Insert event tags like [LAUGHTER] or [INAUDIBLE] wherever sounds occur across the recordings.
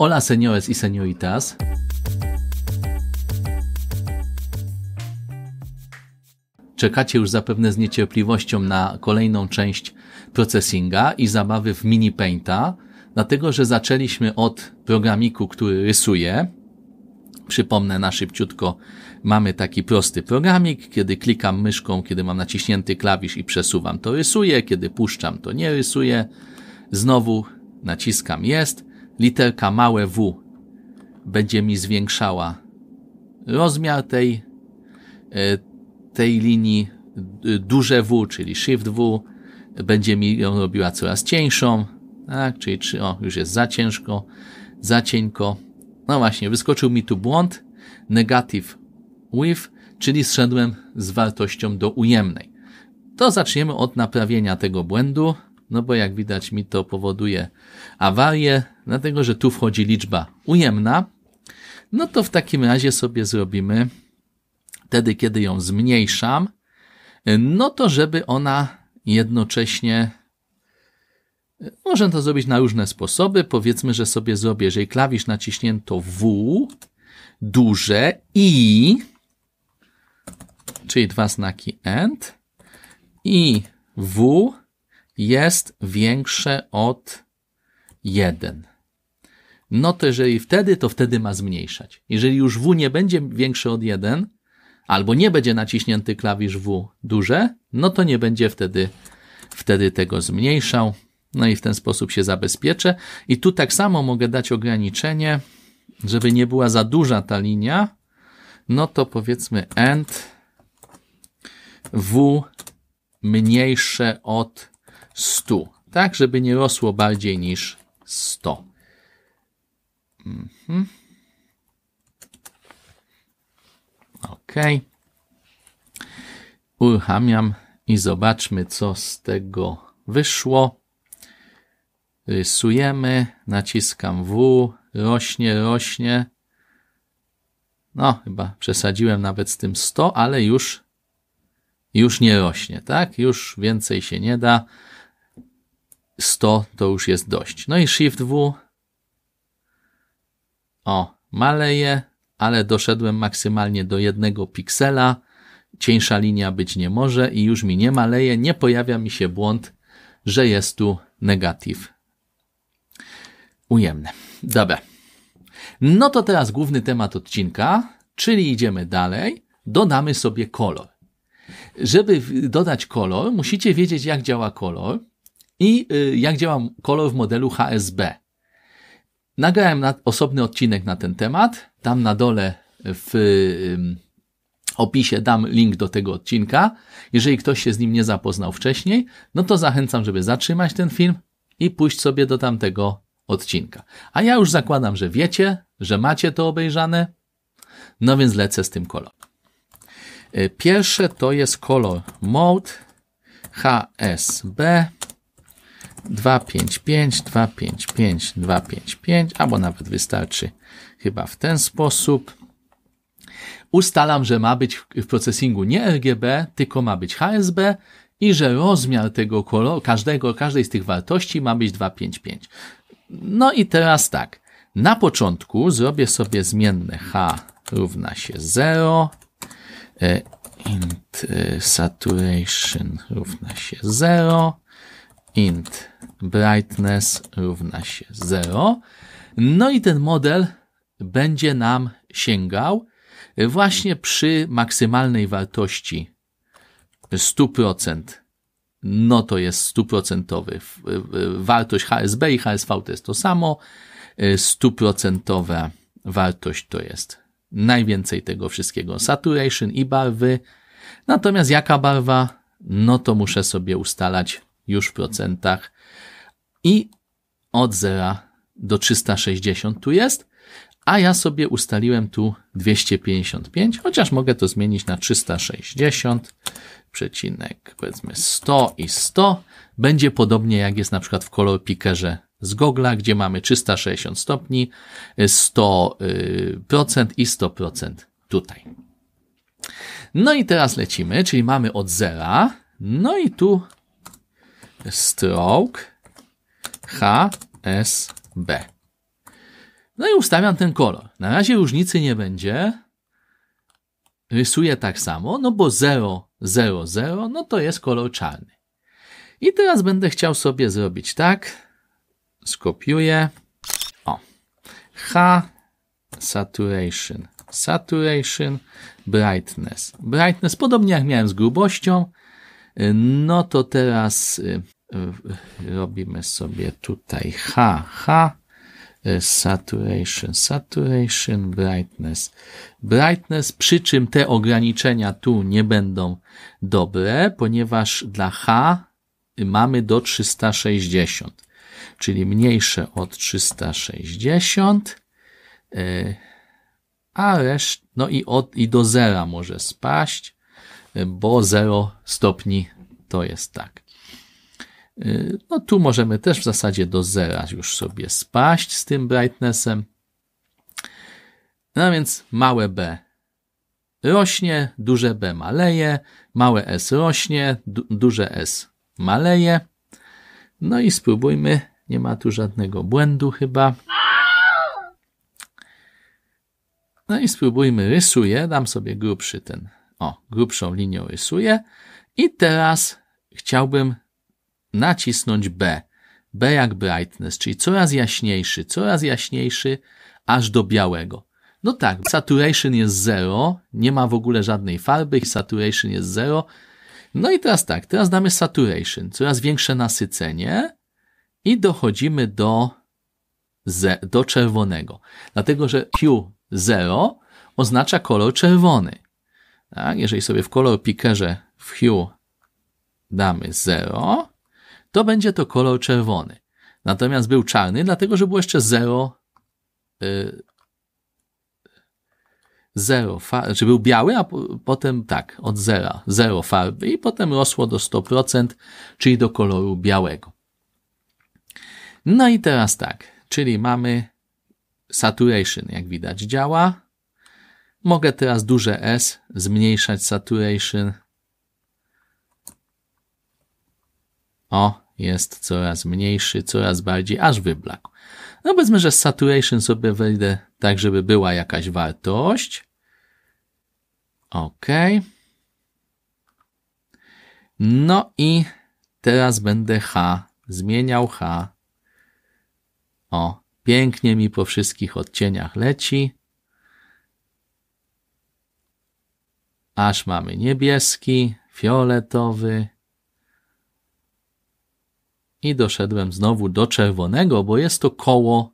Hola señores y señoritas. Czekacie już zapewne z niecierpliwością na kolejną część processinga i zabawy w mini painta, dlatego że zaczęliśmy od programiku, który rysuje. Przypomnę na szybciutko, mamy taki prosty programik, kiedy klikam myszką, kiedy mam naciśnięty klawisz i przesuwam, to rysuje, kiedy puszczam, to nie rysuje. Znowu naciskam jest literka małe w będzie mi zwiększała rozmiar tej, e, tej linii. Duże W, czyli Shift W, będzie mi ją robiła coraz cieńszą. Tak, czyli czy, o, już jest za ciężko, za cienko. No właśnie, wyskoczył mi tu błąd. Negative with, czyli zszedłem z wartością do ujemnej. To zaczniemy od naprawienia tego błędu, no bo jak widać mi to powoduje awarię dlatego że tu wchodzi liczba ujemna, no to w takim razie sobie zrobimy, wtedy kiedy ją zmniejszam, no to żeby ona jednocześnie Możemy to zrobić na różne sposoby. Powiedzmy, że sobie zrobię, jeżeli klawisz naciśnięto W, duże I, czyli dwa znaki AND, i W jest większe od 1 no to jeżeli wtedy, to wtedy ma zmniejszać. Jeżeli już W nie będzie większy od 1, albo nie będzie naciśnięty klawisz W duże, no to nie będzie wtedy, wtedy tego zmniejszał. No i w ten sposób się zabezpieczę. I tu tak samo mogę dać ograniczenie, żeby nie była za duża ta linia. No to powiedzmy end w mniejsze od 100. Tak, żeby nie rosło bardziej niż 100. Mhm. Ok. Uruchamiam i zobaczmy, co z tego wyszło. Rysujemy, naciskam W, rośnie, rośnie. No, chyba przesadziłem nawet z tym 100, ale już, już nie rośnie, tak? Już więcej się nie da. 100 to już jest dość. No i Shift W o, maleje, ale doszedłem maksymalnie do jednego piksela. Cieńsza linia być nie może i już mi nie maleje, nie pojawia mi się błąd, że jest tu negatyw ujemny. Dobra. No to teraz główny temat odcinka, czyli idziemy dalej, dodamy sobie kolor. Żeby dodać kolor, musicie wiedzieć, jak działa kolor i y, jak działa kolor w modelu HSB. Nagrałem osobny odcinek na ten temat. Tam na dole w opisie dam link do tego odcinka. Jeżeli ktoś się z nim nie zapoznał wcześniej, no to zachęcam, żeby zatrzymać ten film i pójść sobie do tamtego odcinka. A ja już zakładam, że wiecie, że macie to obejrzane, no więc lecę z tym kolorem. Y, pierwsze to jest kolor mode HSB 255, 255, 255, albo nawet wystarczy chyba w ten sposób. Ustalam, że ma być w procesingu nie RGB, tylko ma być HSB i że rozmiar tego koloru, każdego, każdej z tych wartości ma być 255. No i teraz tak. Na początku zrobię sobie zmienne H równa się 0, e, int e, saturation równa się 0, int brightness równa się 0. No i ten model będzie nam sięgał właśnie przy maksymalnej wartości 100%. No to jest 100% wartość HSB i HSV to jest to samo. 100% wartość to jest najwięcej tego wszystkiego. Saturation i barwy. Natomiast jaka barwa? No to muszę sobie ustalać już w procentach. I od 0 do 360 tu jest, a ja sobie ustaliłem tu 255, chociaż mogę to zmienić na 360, przecinek powiedzmy 100 i 100. Będzie podobnie jak jest na przykład w kolor pickerze z gogla, gdzie mamy 360 stopni, 100% y, i 100% tutaj. No i teraz lecimy, czyli mamy od 0. No i tu stroke HSB. No i ustawiam ten kolor. Na razie różnicy nie będzie. Rysuję tak samo, no bo 0, 0, 0, no to jest kolor czarny. I teraz będę chciał sobie zrobić tak. Skopiuję. O. H, saturation, saturation, brightness. Brightness, podobnie jak miałem z grubością, Y, no to teraz y, y, robimy sobie tutaj H, H, saturation, saturation, brightness, brightness, przy czym te ograniczenia tu nie będą dobre, ponieważ dla H mamy do 360, czyli mniejsze od 360, a reszt, no i, od, i do zera może spaść, bo 0 stopni to jest tak. Y, no tu możemy też w zasadzie do zera już sobie spaść z tym brightnessem. No więc małe b rośnie, duże b maleje, małe s rośnie, du duże s maleje. No i spróbujmy, nie ma tu żadnego błędu chyba. No i spróbujmy, rysuję, dam sobie grubszy ten o, grubszą linią rysuję. I teraz chciałbym nacisnąć B. B jak brightness, czyli coraz jaśniejszy, coraz jaśniejszy, aż do białego. No tak, saturation jest 0, nie ma w ogóle żadnej farby, saturation jest 0. No i teraz tak, teraz damy saturation, coraz większe nasycenie i dochodzimy do, ze, do czerwonego. Dlatego, że Q0 oznacza kolor czerwony. Tak? Jeżeli sobie w kolor pikerze w hue damy 0, to będzie to kolor czerwony. Natomiast był czarny, dlatego że było jeszcze 0 zero, y, farby, czy znaczy był biały, a potem tak, od zera, 0 farby i potem rosło do 100%, czyli do koloru białego. No i teraz tak, czyli mamy saturation, jak widać działa, Mogę teraz duże S zmniejszać saturation. O, jest coraz mniejszy, coraz bardziej, aż wyblakł. No powiedzmy, że z saturation sobie wejdę tak, żeby była jakaś wartość. OK. No i teraz będę H zmieniał H. O, pięknie mi po wszystkich odcieniach leci. aż mamy niebieski, fioletowy. I doszedłem znowu do czerwonego, bo jest to koło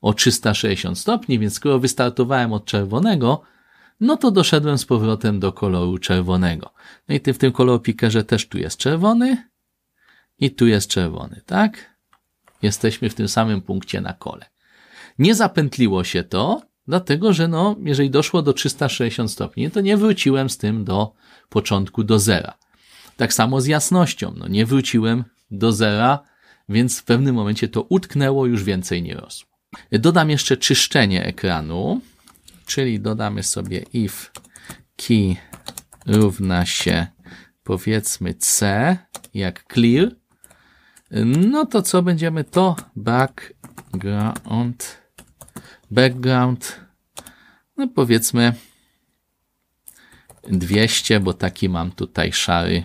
o 360 stopni, więc skoro wystartowałem od czerwonego, no to doszedłem z powrotem do koloru czerwonego. No i ty w tym kolorpikerze też tu jest czerwony i tu jest czerwony, tak? Jesteśmy w tym samym punkcie na kole. Nie zapętliło się to, Dlatego, że no, jeżeli doszło do 360 stopni, to nie wróciłem z tym do początku, do zera. Tak samo z jasnością. No, nie wróciłem do zera, więc w pewnym momencie to utknęło, już więcej nie rosło. Dodam jeszcze czyszczenie ekranu, czyli dodamy sobie if key równa się powiedzmy C jak clear, no to co będziemy to background background no powiedzmy 200, bo taki mam tutaj szary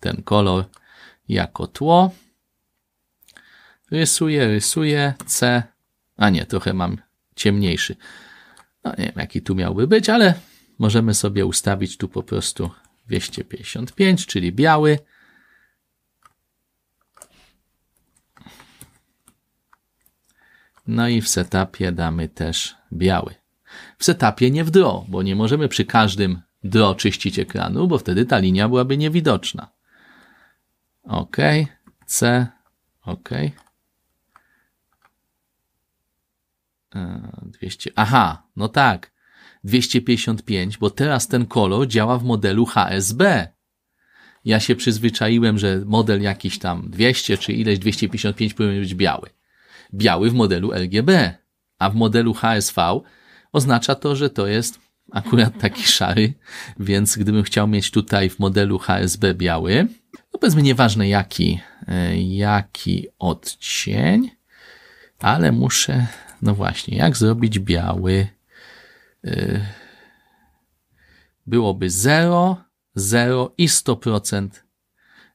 ten kolor jako tło. Rysuję, rysuję, C, a nie, trochę mam ciemniejszy. No nie wiem, jaki tu miałby być, ale możemy sobie ustawić tu po prostu 255, czyli biały. No i w setupie damy też biały w setupie nie w DRO, bo nie możemy przy każdym DRO czyścić ekranu, bo wtedy ta linia byłaby niewidoczna. OK, C, OK. 200, e, aha, no tak, 255, bo teraz ten kolor działa w modelu HSB. Ja się przyzwyczaiłem, że model jakiś tam 200 czy ileś 255 powinien być biały. Biały w modelu LGB, a w modelu HSV oznacza to, że to jest akurat taki [LAUGHS] szary, więc gdybym chciał mieć tutaj w modelu HSB biały, no powiedzmy nieważne jaki, e, jaki odcień, ale muszę, no właśnie, jak zrobić biały? E, byłoby 0, 0 i 100%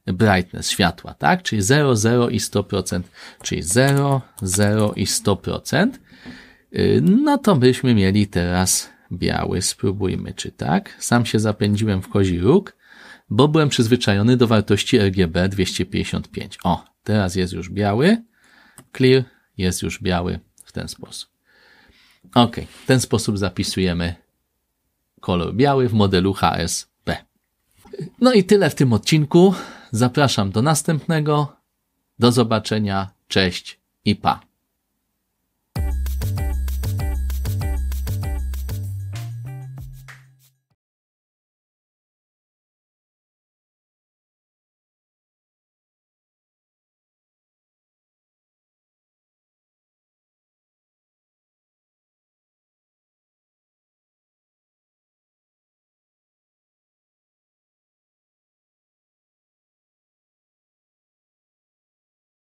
brightness światła, tak? Czyli 0, 0 i 100%, czyli 0, 0 i 100%. Y, no to byśmy mieli teraz biały. Spróbujmy, czy tak. Sam się zapędziłem w kozi róg, bo byłem przyzwyczajony do wartości RGB 255. O, teraz jest już biały. Clear jest już biały w ten sposób. Ok, w ten sposób zapisujemy kolor biały w modelu HSP. No i tyle w tym odcinku. Zapraszam do następnego. Do zobaczenia. Cześć i pa.